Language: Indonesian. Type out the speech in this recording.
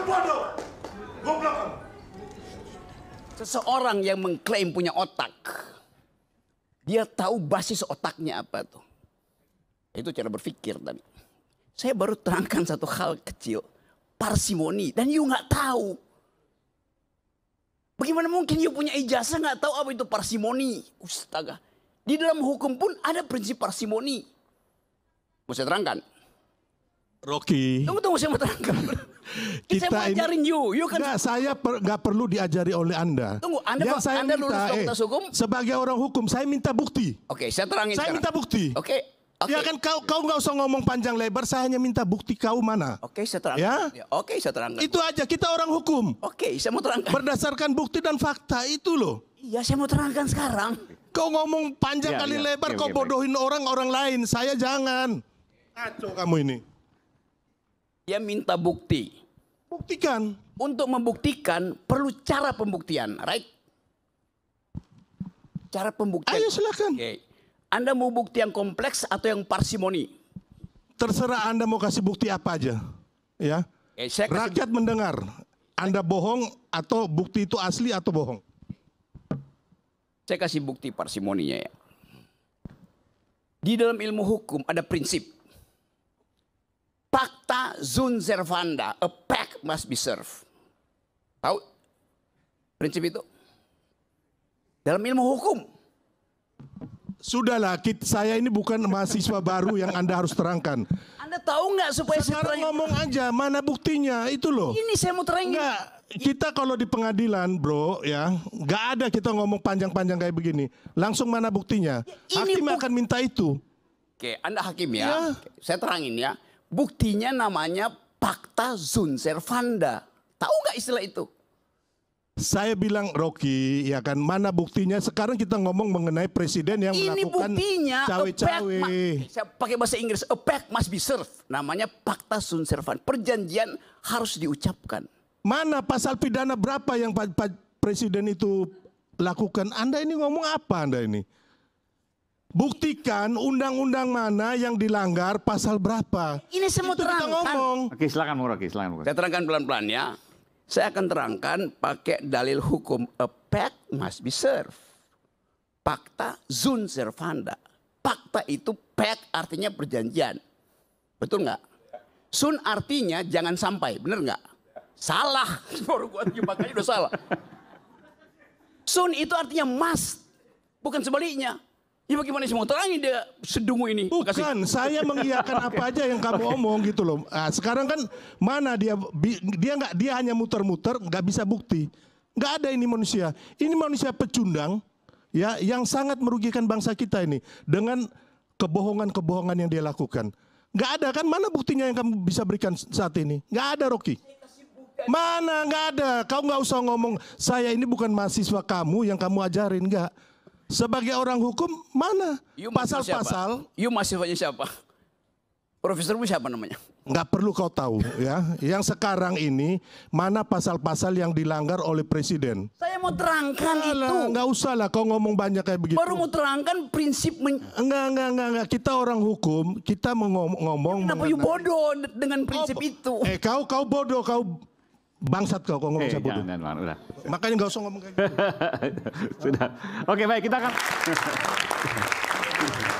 Kamu bodoh. Goblok kamu. Seseorang yang mengklaim punya otak, dia tahu basis otaknya apa tuh. Itu cara berpikir tadi. Saya baru terangkan satu hal kecil, parsimoni, dan you nggak tahu. Bagaimana mungkin you punya ijazah nggak tahu apa itu parsimoni? Ustaga. Di dalam hukum pun ada prinsip parsimoni. Mau saya terangkan? Rocky. Tunggu tunggu saya mau terangkan. kita saya mau ajarin ini, you. You kan enggak, saya per, enggak perlu diajari oleh Anda. Tunggu, Anda Yang saya Anda minta, lulus eh, hukum? Sebagai orang hukum, saya minta bukti. Oke, okay, saya terangin Saya sekarang. minta bukti. Oke. Okay. Okay. Ya kan kau kau nggak usah ngomong panjang lebar, saya hanya minta bukti kau mana. Oke, okay, saya terangkan. Ya? ya Oke, okay, saya terangkan. Itu aja, kita orang hukum. Oke, okay, saya mau terangkan. Berdasarkan bukti dan fakta itu loh. Iya, saya mau terangkan sekarang. Kau ngomong panjang ya, kali ya. lebar, ya, kau bodohin orang-orang lain. Saya jangan. Kacau kamu ini. Dia minta bukti. Buktikan. Untuk membuktikan perlu cara pembuktian, right? Cara pembuktian. Ayo silakan. Okay. Anda mau bukti yang kompleks atau yang parsimoni? Terserah Anda mau kasih bukti apa aja, ya. Okay, eh, saya kasih... Rakyat mendengar. Anda bohong atau bukti itu asli atau bohong? Saya kasih bukti parsimoninya ya. Di dalam ilmu hukum ada prinsip zun servanda, a pack must be served. Tahu prinsip itu? Dalam ilmu hukum. Sudahlah, kita, saya ini bukan mahasiswa baru yang Anda harus terangkan. Anda tahu nggak supaya Sekarang saya ngomong aja, mana buktinya itu loh. Ini saya mau terangin. Nggak, kita kalau di pengadilan bro ya, nggak ada kita ngomong panjang-panjang kayak begini. Langsung mana buktinya? Ya, hakim buk... akan minta itu. Oke, Anda hakim ya. ya. Oke, saya terangin ya Buktinya namanya Pakta Zunservanda. Tahu nggak istilah itu? Saya bilang Rocky, ya kan mana buktinya? Sekarang kita ngomong mengenai presiden yang Ini melakukan cawe-cawe. Saya pakai bahasa Inggris, a pact must be served. Namanya Pakta Sun Perjanjian harus diucapkan. Mana pasal pidana berapa yang Pak Presiden itu lakukan? Anda ini ngomong apa Anda ini? Buktikan undang-undang mana yang dilanggar pasal berapa. Ini semua Itu terangkan. ngomong. Oke, silakan Bung Rocky, silakan Bung Saya terangkan pelan-pelan ya. Saya akan terangkan pakai dalil hukum a fact must be served. Fakta zun servanda. Fakta itu pact artinya perjanjian. Betul nggak? Sun artinya jangan sampai, bener nggak? Salah, baru gua jumpa udah salah. Sun itu artinya must, bukan sebaliknya. Ya bagaimana semua mau terangin dia sedungu ini? Bukan, Makasih. saya mengiyakan apa aja yang kamu omong gitu loh. Nah, sekarang kan mana dia dia nggak dia hanya muter-muter, nggak bisa bukti. Nggak ada ini manusia. Ini manusia pecundang ya yang sangat merugikan bangsa kita ini dengan kebohongan-kebohongan yang dia lakukan. Nggak ada kan mana buktinya yang kamu bisa berikan saat ini? Nggak ada Rocky. Mana nggak ada? Kau nggak usah ngomong saya ini bukan mahasiswa kamu yang kamu ajarin nggak. Sebagai orang hukum mana pasal-pasal? You mahasiswanya siapa? Profesormu siapa namanya? Enggak perlu kau tahu ya. Yang sekarang ini mana pasal-pasal yang dilanggar oleh presiden? Saya mau terangkan Alah, itu. Enggak usah lah kau ngomong banyak kayak begitu. Baru mau terangkan prinsip. Men... Enggak, enggak, enggak, enggak. Kita orang hukum, kita ngomong. Ya, kenapa mengenai... you bodoh dengan prinsip oh, itu? Eh kau, kau bodoh, kau Bangsat kau kalau ngomong hey, eh, saya bodoh. Jangan, Makanya nggak usah ngomong kayak gitu. Sudah. Oke okay, baik kita akan.